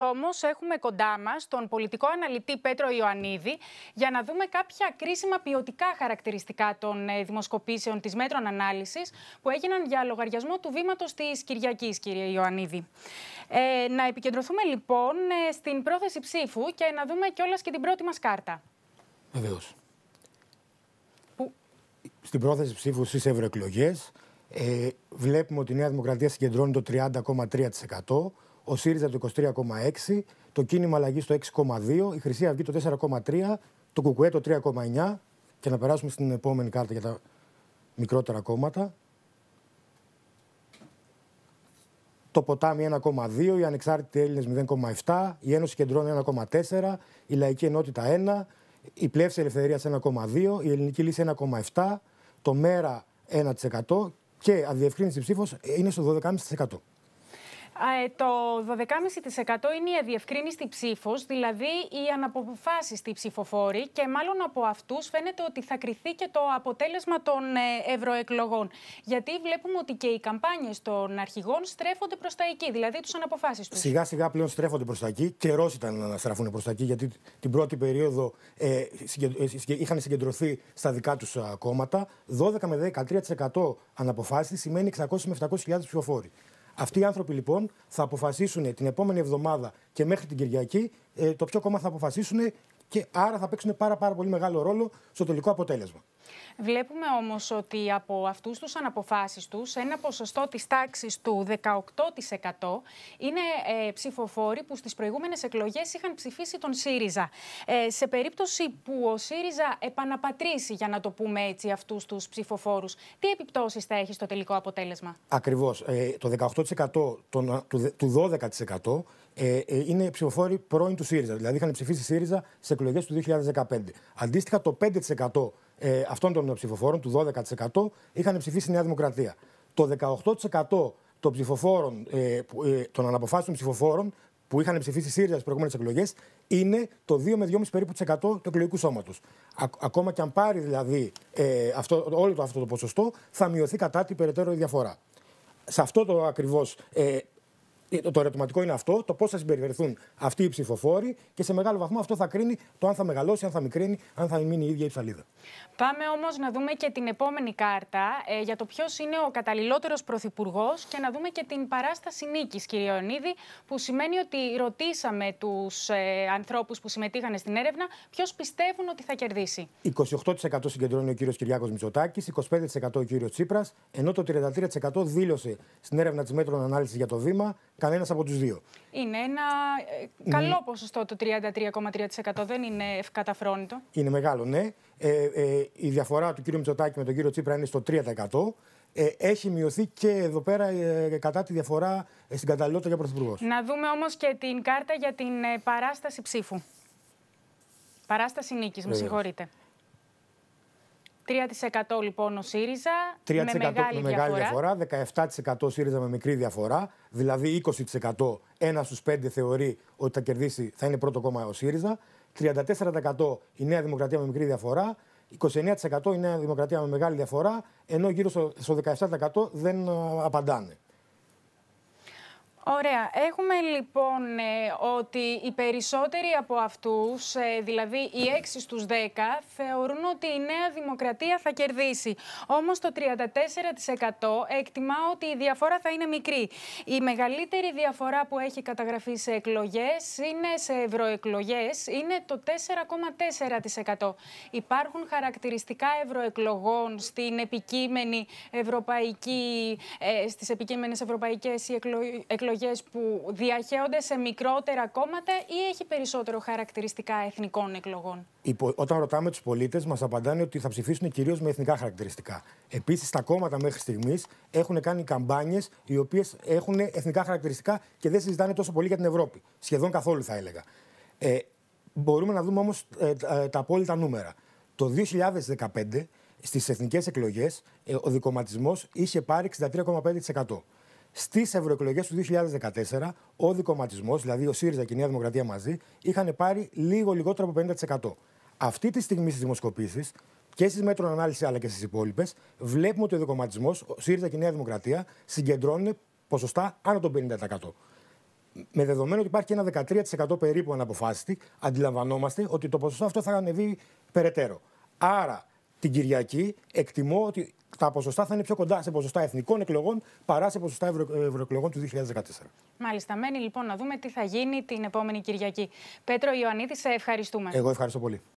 Όμως, έχουμε κοντά μας τον πολιτικό αναλυτή Πέτρο Ιωαννίδη για να δούμε κάποια κρίσιμα ποιοτικά χαρακτηριστικά των ε, δημοσκοπήσεων της μέτρων ανάλυσης που έγιναν για λογαριασμό του βήματος της Κυριακής, κύριε Ιωαννίδη. Ε, να επικεντρωθούμε λοιπόν ε, στην πρόθεση ψήφου και να δούμε κιόλας και την πρώτη μας κάρτα. Βεβαίως. Στην πρόθεση ψήφου στις ευρωεκλογές ε, βλέπουμε ότι η Νέα Δημοκρατία συγκεντρώνει το 30,3% ο ΣΥΡΙΖΑ το 23,6, το κίνημα αλλαγής το 6,2, η Χρυσή Αυγή το 4,3, το Κουκουέ το 3,9 και να περάσουμε στην επόμενη κάρτα για τα μικρότερα κόμματα. Το ποτάμι 1,2, η ανεξάρτητοι Έλληνες 0,7, η Ένωση Κεντρών 1,4, η Λαϊκή Ενότητα 1, η Πλεύση Ελευθερίας 1,2, η Ελληνική Λύση 1,7, το ΜΕΡΑ 1% και αδιευκρίνηση ψήφος είναι στο 12,5%. Ε, το 12,5% είναι η αδιευκρίνηστη ψήφος, δηλαδή οι αναποφάσιστοι ψηφοφόροι και μάλλον από αυτούς φαίνεται ότι θα κριθεί και το αποτέλεσμα των ε, ευρωεκλογών. Γιατί βλέπουμε ότι και οι καμπάνιες των αρχηγών στρέφονται προς τα εκεί, δηλαδή τους αναποφάσιστου. Σιγά σιγά πλέον στρέφονται προς τα εκεί. Καιρός ήταν να στραφούν προς τα εκεί, γιατί την πρώτη περίοδο ε, είχαν συγκεντρωθεί στα δικά τους κόμματα. 12 με 13% αναποφάσιστοι σημαίνει 600 με 700.000 ψηφοφόροι. Αυτοί οι άνθρωποι λοιπόν θα αποφασίσουν την επόμενη εβδομάδα και μέχρι την Κυριακή ε, το ποιο κόμμα θα αποφασίσουν και άρα θα παίξουν πάρα, πάρα πολύ μεγάλο ρόλο στο τελικό αποτέλεσμα. Βλέπουμε όμως ότι από αυτούς τους αναποφάσεις τους ένα ποσοστό της τάξης του 18% είναι ε, ψηφοφόροι που στις προηγούμενες εκλογές είχαν ψηφίσει τον ΣΥΡΙΖΑ. Ε, σε περίπτωση που ο ΣΥΡΙΖΑ επαναπατρίσει, για να το πούμε έτσι, αυτούς τους ψηφοφόρους, τι επιπτώσεις θα έχει στο τελικό αποτέλεσμα. Ακριβώς. Ε, το 18% του, 12% είναι ψηφοφόροι πρώην του ΣΥΡΙΖΑ. Δηλαδή είχαν ψηφίσει ΣΥΡΙΖΑ στι εκλογές του 2015. Αντίστοιχα το 5% ε, αυτών των ψηφοφόρων, του 12%, είχαν ψηφίσει Νέα Δημοκρατία. Το 18% των ψηφοφόρων, ε, ε των αναποφάσεων ψηφοφόρων που είχαν ψηφίσει ΣΥΡΙΖΑ στις προηγούμενες εκλογές είναι το 2 με 2,5 περίπου του εκλογικού σώματος. Ακόμα και αν πάρει δηλαδή ε, αυτό, όλο το, αυτό το ποσοστό, θα μειωθεί κατά την περαιτέρω διαφορά. Σε αυτό το ακριβώς ε, ε, το ερωτηματικό είναι αυτό, το πώς θα συμπεριφερθούν αυτοί οι ψηφοφόροι και σε μεγάλο βαθμό αυτό θα κρίνει το αν θα μεγαλώσει, αν θα μικρύνει, αν θα μείνει η ίδια η ψαλίδα. Πάμε όμως να δούμε και την επόμενη κάρτα ε, για το ποιος είναι ο καταλληλότερος πρωθυπουργός και να δούμε και την παράσταση νίκης, κύριε Ιωνίδη, που σημαίνει ότι ρωτήσαμε τους ε, ανθρώπους που συμμετείχαν στην έρευνα ποιος πιστεύουν ότι θα κερδίσει. 28% συγκεντρώνει ο κύριος Κυριάκος Μητσοτάκης, 25% ο κύριος Τσίπρας, ενώ το 33% δήλωσε στην έρευνα της μέτρων ανάλυσης για το βήμα Κανένας από τους δύο. Είναι ένα ε, καλό ποσοστό το 33,3%. Δεν είναι ευκαταφρόνητο. Είναι μεγάλο, ναι. Ε, ε η διαφορά του κ. Μητσοτάκη με τον κύριο Τσίπρα είναι στο 3%. Ε, έχει μειωθεί και εδώ πέρα κατά τη διαφορά στην καταλληλότητα για πρωθυπουργός. Να δούμε όμως και την κάρτα για την παράσταση ψήφου. Παράσταση νίκης, με συγχωρείτε. 3% λοιπόν ο ΣΥΡΙΖΑ 3% με μεγάλη, διαφορά. διαφορά, 17% ΣΥΡΙΖΑ με μικρή διαφορά, δηλαδή 20% ένας στους 5 θεωρεί ότι θα κερδίσει, θα είναι πρώτο κόμμα ο ΣΥΡΙΖΑ, 34% η Νέα Δημοκρατία με μικρή διαφορά, 29% η Νέα Δημοκρατία με μεγάλη διαφορά, ενώ γύρω στο 17% δεν ε, απαντάνε. Ωραία. Έχουμε λοιπόν ε, ότι οι περισσότεροι από αυτούς, ε, δηλαδή οι 6 στους 10, θεωρούν ότι η Νέα Δημοκρατία θα κερδίσει. Όμως το 34% εκτιμά ότι η διαφορά θα είναι μικρή. Η μεγαλύτερη διαφορά που έχει καταγραφεί σε εκλογές, είναι σε ευρωεκλογές, είναι το 4,4%. Υπάρχουν χαρακτηριστικά ευρωεκλογών στην επικείμενη ευρωπαϊκή, ε, στις επικείμενες ευρωπαϊκές εκλογές εκλογές που διαχέονται σε μικρότερα κόμματα ή έχει περισσότερο χαρακτηριστικά εθνικών εκλογών. Όταν ρωτάμε τους πολίτες, μας απαντάνε ότι θα ψηφίσουν κυρίως με εθνικά χαρακτηριστικά. Επίσης, τα κόμματα μέχρι στιγμής έχουν κάνει καμπάνιες οι οποίες έχουν εθνικά χαρακτηριστικά και δεν συζητάνε τόσο πολύ για την Ευρώπη. Σχεδόν καθόλου, θα έλεγα. Ε, μπορούμε να δούμε όμως ε, ε, τα απόλυτα νούμερα. Το 2015 στις εθνικές εκλογές ε, ο δικοματισμός είχε πάρει 63,5%. Στις ευρωεκλογές του 2014, ο δικοματισμός, δηλαδή ο ΣΥΡΙΖΑ και η Νέα Δημοκρατία μαζί, είχαν πάρει λίγο λιγότερο από 50%. Αυτή τη στιγμή στις δημοσκοπήσεις και στις μέτρων ανάλυσης αλλά και στις υπόλοιπες, βλέπουμε ότι ο δικοματισμός, ο ΣΥΡΙΖΑ και η Νέα Δημοκρατία συγκεντρώνουν ποσοστά άνω των 50%. Με δεδομένο ότι υπάρχει ένα 13% περίπου αναποφάσιστη, αντιλαμβανόμαστε ότι το ποσοστό αυτό θα ανεβεί περαιτέρω. Άρα την Κυριακή εκτιμώ ότι τα ποσοστά θα είναι πιο κοντά σε ποσοστά εθνικών εκλογών παρά σε ποσοστά ευρω... ευρωεκλογών του 2014. Μάλιστα. Μένει λοιπόν να δούμε τι θα γίνει την επόμενη Κυριακή. Πέτρο Ιωαννίδη, σε ευχαριστούμε. Εγώ ευχαριστώ πολύ.